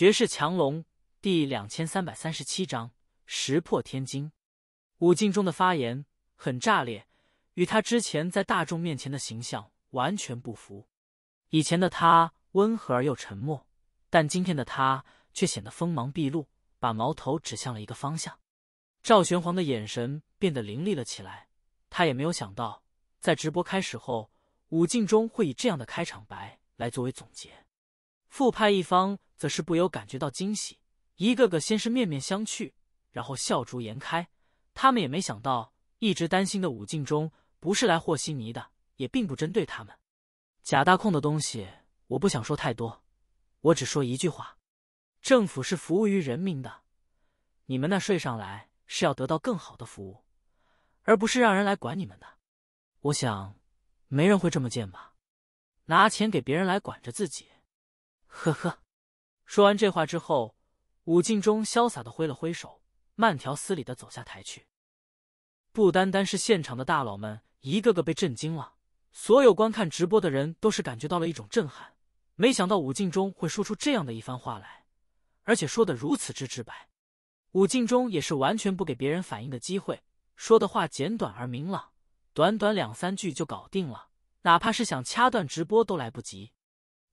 绝世强龙第两千三百三十七章：石破天惊。武进中的发言很炸裂，与他之前在大众面前的形象完全不符。以前的他温和而又沉默，但今天的他却显得锋芒毕露，把矛头指向了一个方向。赵玄黄的眼神变得凌厉了起来。他也没有想到，在直播开始后，武进中会以这样的开场白来作为总结。复派一方则是不由感觉到惊喜，一个个先是面面相觑，然后笑逐颜开。他们也没想到，一直担心的武敬忠不是来和稀泥的，也并不针对他们。贾大空的东西，我不想说太多，我只说一句话：政府是服务于人民的，你们那税上来是要得到更好的服务，而不是让人来管你们的。我想，没人会这么贱吧？拿钱给别人来管着自己？呵呵，说完这话之后，武敬忠潇洒的挥了挥手，慢条斯理的走下台去。不单单是现场的大佬们一个个被震惊了，所有观看直播的人都是感觉到了一种震撼。没想到武敬忠会说出这样的一番话来，而且说的如此之直白。武敬忠也是完全不给别人反应的机会，说的话简短而明朗，短短两三句就搞定了，哪怕是想掐断直播都来不及。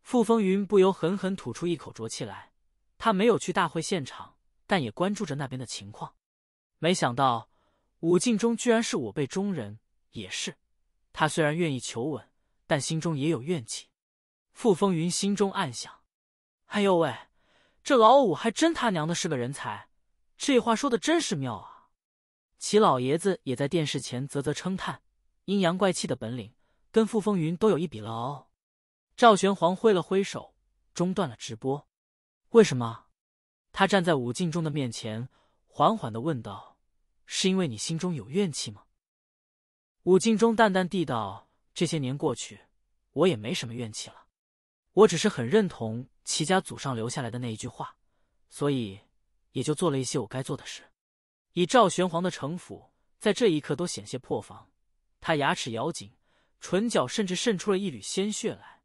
傅风云不由狠狠吐出一口浊气来。他没有去大会现场，但也关注着那边的情况。没想到武敬忠居然是我辈中人，也是。他虽然愿意求稳，但心中也有怨气。傅风云心中暗想：“哎呦喂，这老五还真他娘的是个人才！这话说的真是妙啊！”齐老爷子也在电视前啧啧称叹：“阴阳怪气的本领，跟傅风云都有一比了哦。”赵玄黄挥了挥手，中断了直播。为什么？他站在武敬忠的面前，缓缓的问道：“是因为你心中有怨气吗？”武敬忠淡淡地道：“这些年过去，我也没什么怨气了。我只是很认同齐家祖上留下来的那一句话，所以也就做了一些我该做的事。”以赵玄黄的城府，在这一刻都险些破防。他牙齿咬紧，唇角甚至渗出了一缕鲜血来。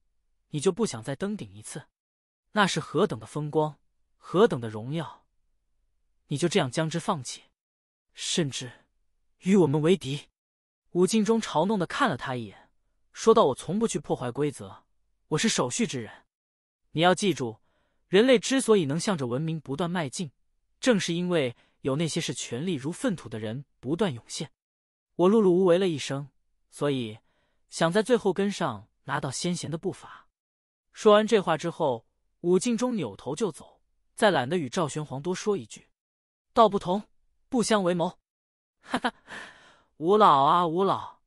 你就不想再登顶一次？那是何等的风光，何等的荣耀！你就这样将之放弃，甚至与我们为敌？武敬中嘲弄的看了他一眼，说道：“我从不去破坏规则，我是守序之人。你要记住，人类之所以能向着文明不断迈进，正是因为有那些视权力如粪土的人不断涌现。我碌碌无为了一生，所以想在最后跟上拿到先贤的步伐。”说完这话之后，武敬忠扭头就走，再懒得与赵玄黄多说一句。道不同，不相为谋。哈哈，吴老啊，吴老，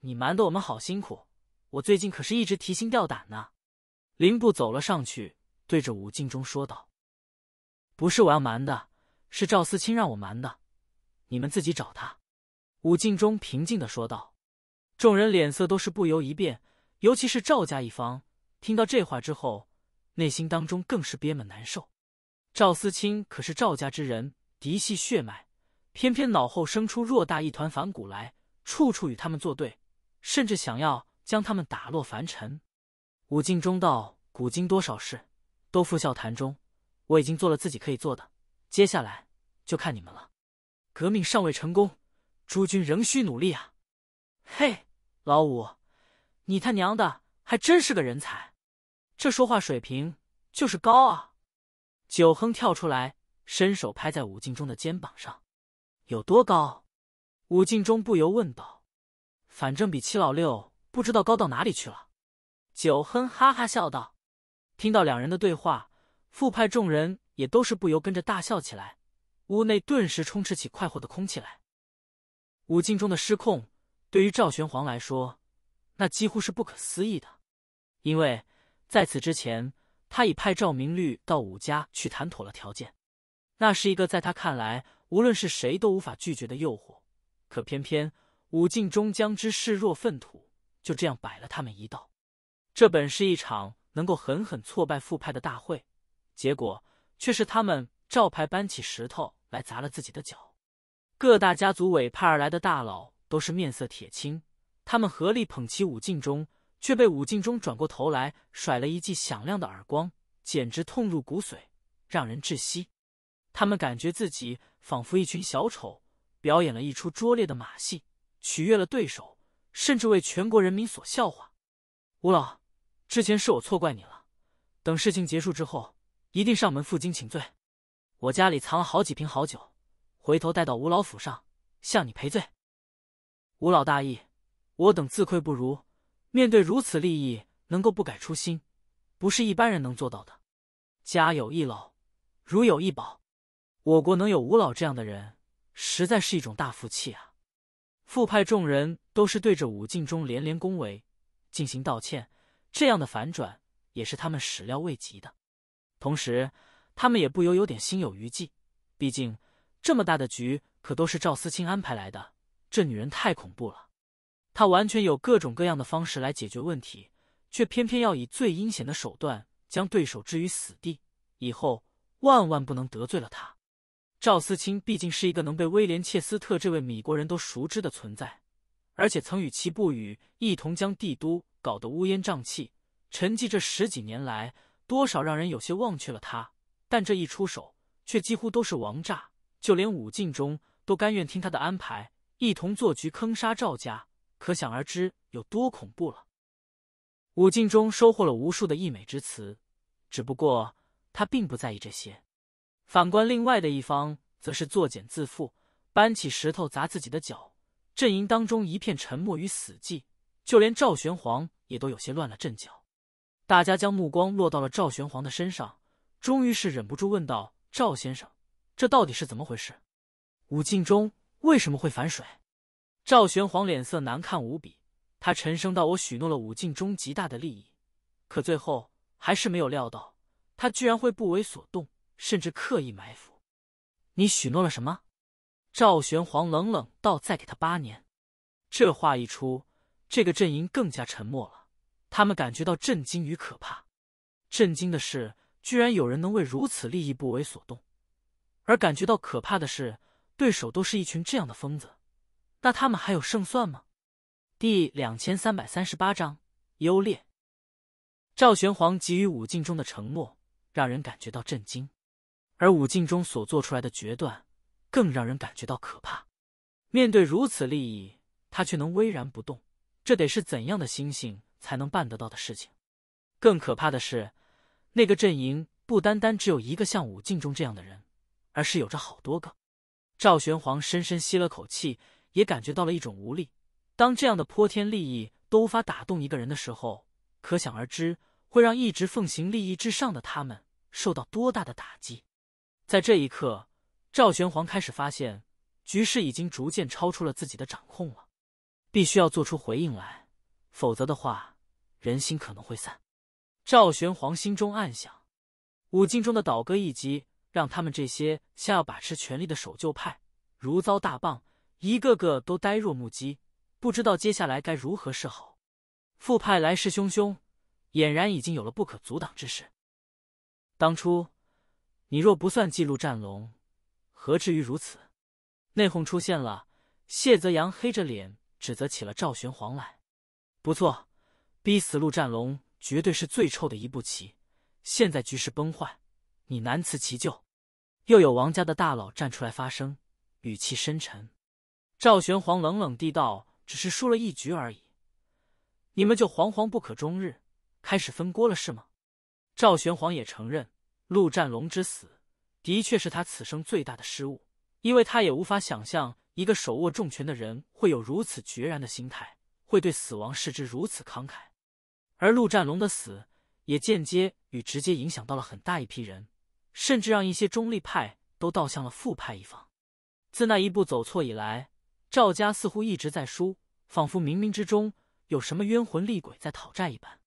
你瞒得我们好辛苦，我最近可是一直提心吊胆呢。林布走了上去，对着武敬忠说道：“不是我要瞒的，是赵思清让我瞒的，你们自己找他。”武敬忠平静的说道。众人脸色都是不由一变，尤其是赵家一方。听到这话之后，内心当中更是憋闷难受。赵思清可是赵家之人，嫡系血脉，偏偏脑后生出偌大一团反骨来，处处与他们作对，甚至想要将他们打落凡尘。武进中道：古今多少事，都付笑谈中。我已经做了自己可以做的，接下来就看你们了。革命尚未成功，诸君仍需努力啊！嘿，老五，你他娘的还真是个人才！这说话水平就是高啊！九亨跳出来，伸手拍在武敬中的肩膀上，有多高？武敬中不由问道：“反正比七老六不知道高到哪里去了。”九亨哈哈笑道。听到两人的对话，副派众人也都是不由跟着大笑起来，屋内顿时充斥起快活的空气来。武敬中的失控，对于赵玄黄来说，那几乎是不可思议的，因为。在此之前，他已派赵明律到武家去谈妥了条件，那是一个在他看来，无论是谁都无法拒绝的诱惑。可偏偏武敬忠将之视若粪土，就这样摆了他们一道。这本是一场能够狠狠挫败副派的大会，结果却是他们赵派搬起石头来砸了自己的脚。各大家族委派而来的大佬都是面色铁青，他们合力捧起武敬忠。却被武进忠转过头来甩了一记响亮的耳光，简直痛入骨髓，让人窒息。他们感觉自己仿佛一群小丑，表演了一出拙劣的马戏，取悦了对手，甚至为全国人民所笑话。吴老，之前是我错怪你了。等事情结束之后，一定上门负荆请罪。我家里藏了好几瓶好酒，回头带到吴老府上向你赔罪。吴老大义，我等自愧不如。面对如此利益，能够不改初心，不是一般人能做到的。家有一老，如有一宝。我国能有吴老这样的人，实在是一种大福气啊！副派众人都是对着武敬忠连连恭维，进行道歉。这样的反转，也是他们始料未及的。同时，他们也不由有点心有余悸。毕竟，这么大的局，可都是赵思清安排来的。这女人太恐怖了。他完全有各种各样的方式来解决问题，却偏偏要以最阴险的手段将对手置于死地。以后万万不能得罪了他。赵思清毕竟是一个能被威廉切斯特这位米国人都熟知的存在，而且曾与其不语一同将帝都搞得乌烟瘴气。沉寂这十几年来，多少让人有些忘却了他。但这一出手，却几乎都是王炸，就连武进忠都甘愿听他的安排，一同做局坑杀赵家。可想而知有多恐怖了。武进中收获了无数的溢美之词，只不过他并不在意这些。反观另外的一方，则是作茧自缚，搬起石头砸自己的脚。阵营当中一片沉默与死寂，就连赵玄黄也都有些乱了阵脚。大家将目光落到了赵玄黄的身上，终于是忍不住问道：“赵先生，这到底是怎么回事？武进中为什么会反水？”赵玄黄脸色难看无比，他沉声道：“我许诺了武进中极大的利益，可最后还是没有料到，他居然会不为所动，甚至刻意埋伏。你许诺了什么？”赵玄黄冷冷道：“再给他八年。”这话一出，这个阵营更加沉默了。他们感觉到震惊与可怕。震惊的是，居然有人能为如此利益不为所动；而感觉到可怕的是，对手都是一群这样的疯子。那他们还有胜算吗？第两千三百三十八章优劣。赵玄黄给予武敬中的承诺，让人感觉到震惊；而武敬中所做出来的决断，更让人感觉到可怕。面对如此利益，他却能巍然不动，这得是怎样的心性才能办得到的事情？更可怕的是，那个阵营不单单只有一个像武敬中这样的人，而是有着好多个。赵玄黄深深吸了口气。也感觉到了一种无力。当这样的泼天利益都无法打动一个人的时候，可想而知会让一直奉行利益至上的他们受到多大的打击。在这一刻，赵玄黄开始发现局势已经逐渐超出了自己的掌控了，必须要做出回应来，否则的话人心可能会散。赵玄黄心中暗想：五经中的倒戈一击，让他们这些想要把持权力的守旧派如遭大棒。一个个都呆若木鸡，不知道接下来该如何是好。副派来势汹汹，俨然已经有了不可阻挡之势。当初你若不算记录战龙，何至于如此？内讧出现了，谢泽阳黑着脸指责起了赵玄黄来。不错，逼死陆战龙绝对是最臭的一步棋。现在局势崩坏，你难辞其咎。又有王家的大佬站出来发声，语气深沉。赵玄黄冷冷地道：“只是输了一局而已，你们就惶惶不可终日，开始分锅了是吗？”赵玄黄也承认，陆战龙之死的确是他此生最大的失误，因为他也无法想象一个手握重权的人会有如此决然的心态，会对死亡视之如此慷慨。而陆战龙的死也间接与直接影响到了很大一批人，甚至让一些中立派都倒向了复派一方。自那一步走错以来，赵家似乎一直在输，仿佛冥冥之中有什么冤魂厉鬼在讨债一般。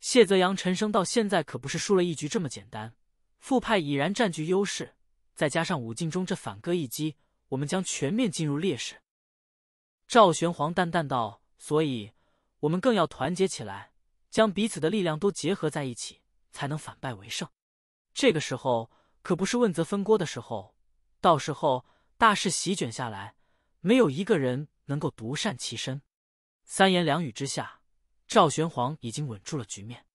谢泽阳陈升到现在可不是输了一局这么简单，副派已然占据优势，再加上武进中这反戈一击，我们将全面进入劣势。”赵玄黄淡淡道：“所以，我们更要团结起来，将彼此的力量都结合在一起，才能反败为胜。这个时候可不是问责分锅的时候，到时候大势席卷下来。”没有一个人能够独善其身。三言两语之下，赵玄黄已经稳住了局面。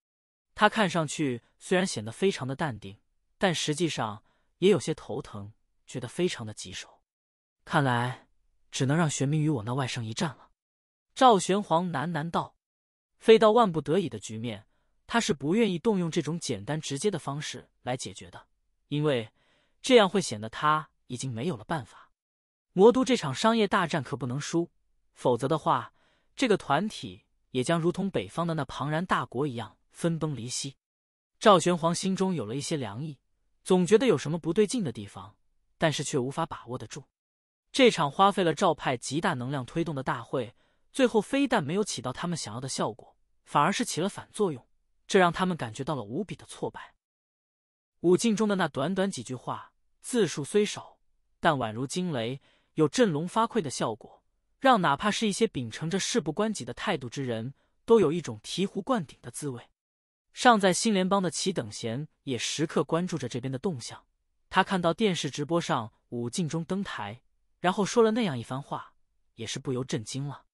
他看上去虽然显得非常的淡定，但实际上也有些头疼，觉得非常的棘手。看来只能让玄冥与我那外甥一战了。”赵玄黄喃喃道，“非到万不得已的局面，他是不愿意动用这种简单直接的方式来解决的，因为这样会显得他已经没有了办法。”魔都这场商业大战可不能输，否则的话，这个团体也将如同北方的那庞然大国一样分崩离析。赵玄黄心中有了一些凉意，总觉得有什么不对劲的地方，但是却无法把握得住。这场花费了赵派极大能量推动的大会，最后非但没有起到他们想要的效果，反而是起了反作用，这让他们感觉到了无比的挫败。武进中的那短短几句话，字数虽少，但宛如惊雷。有振聋发聩的效果，让哪怕是一些秉承着事不关己的态度之人都有一种醍醐灌顶的滋味。尚在新联邦的齐等闲也时刻关注着这边的动向。他看到电视直播上武敬中登台，然后说了那样一番话，也是不由震惊了。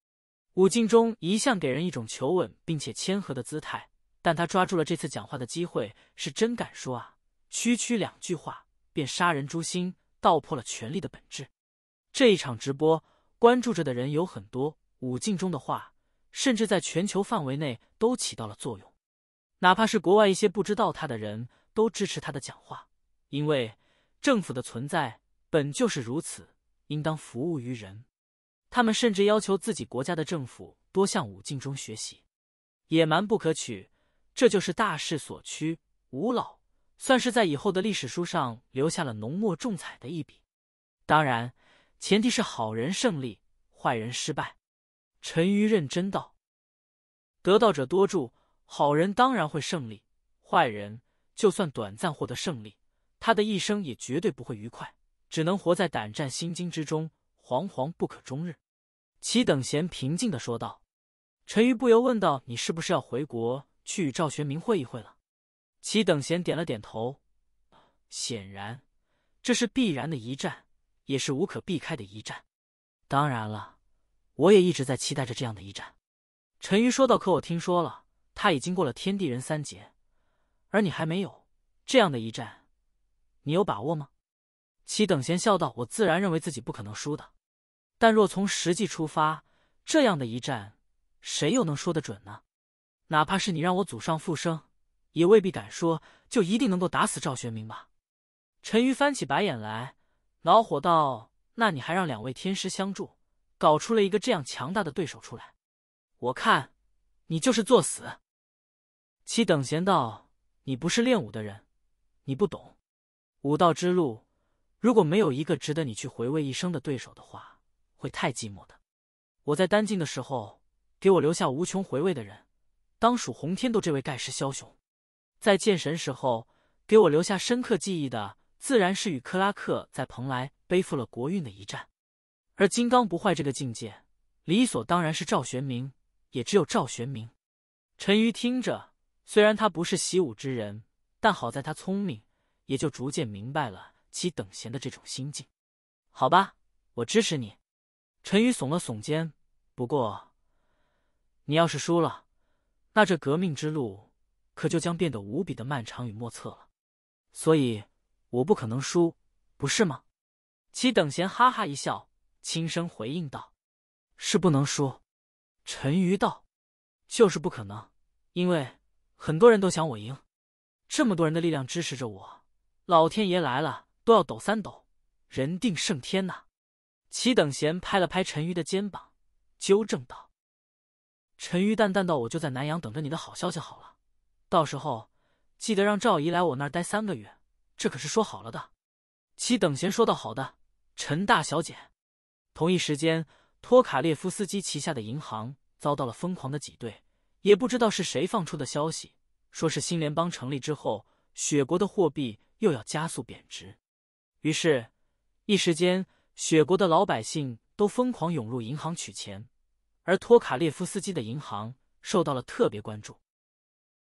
武敬中一向给人一种求稳并且谦和的姿态，但他抓住了这次讲话的机会，是真敢说啊！区区两句话，便杀人诛心，道破了权力的本质。这一场直播关注着的人有很多，武进中的话甚至在全球范围内都起到了作用，哪怕是国外一些不知道他的人都支持他的讲话，因为政府的存在本就是如此，应当服务于人。他们甚至要求自己国家的政府多向武进中学习，野蛮不可取，这就是大势所趋。吴老算是在以后的历史书上留下了浓墨重彩的一笔，当然。前提是好人胜利，坏人失败。陈瑜认真道：“得道者多助，好人当然会胜利。坏人就算短暂获得胜利，他的一生也绝对不会愉快，只能活在胆战心惊之中，惶惶不可终日。”齐等闲平静的说道。陈瑜不由问道：“你是不是要回国去与赵学明会一会了？”齐等闲点了点头。显然，这是必然的一战。也是无可避开的一战，当然了，我也一直在期待着这样的一战。陈瑜说道：“可我听说了，他已经过了天地人三劫，而你还没有这样的一战，你有把握吗？”齐等闲笑道：“我自然认为自己不可能输的，但若从实际出发，这样的一战，谁又能说得准呢？哪怕是你让我祖上复生，也未必敢说就一定能够打死赵玄明吧。”陈瑜翻起白眼来。恼火道：“那你还让两位天师相助，搞出了一个这样强大的对手出来？我看，你就是作死。”其等闲道：“你不是练武的人，你不懂。武道之路，如果没有一个值得你去回味一生的对手的话，会太寂寞的。我在丹境的时候，给我留下无穷回味的人，当属洪天都这位盖世枭雄。在剑神时候，给我留下深刻记忆的。”自然是与克拉克在蓬莱背负了国运的一战，而金刚不坏这个境界，理所当然是赵玄明，也只有赵玄明。陈瑜听着，虽然他不是习武之人，但好在他聪明，也就逐渐明白了其等闲的这种心境。好吧，我支持你。陈瑜耸了耸肩，不过，你要是输了，那这革命之路可就将变得无比的漫长与莫测了。所以。我不可能输，不是吗？齐等闲哈哈一笑，轻声回应道：“是不能输。”陈鱼道：“就是不可能，因为很多人都想我赢，这么多人的力量支持着我，老天爷来了都要抖三抖，人定胜天呐。”齐等闲拍了拍陈鱼的肩膀，纠正道：“陈鱼淡淡道，我就在南阳等着你的好消息好了，到时候记得让赵姨来我那儿待三个月。”这可是说好了的，七等闲说道：“好的，陈大小姐。”同一时间，托卡列夫斯基旗下的银行遭到了疯狂的挤兑，也不知道是谁放出的消息，说是新联邦成立之后，雪国的货币又要加速贬值。于是，一时间，雪国的老百姓都疯狂涌入银行取钱，而托卡列夫斯基的银行受到了特别关注。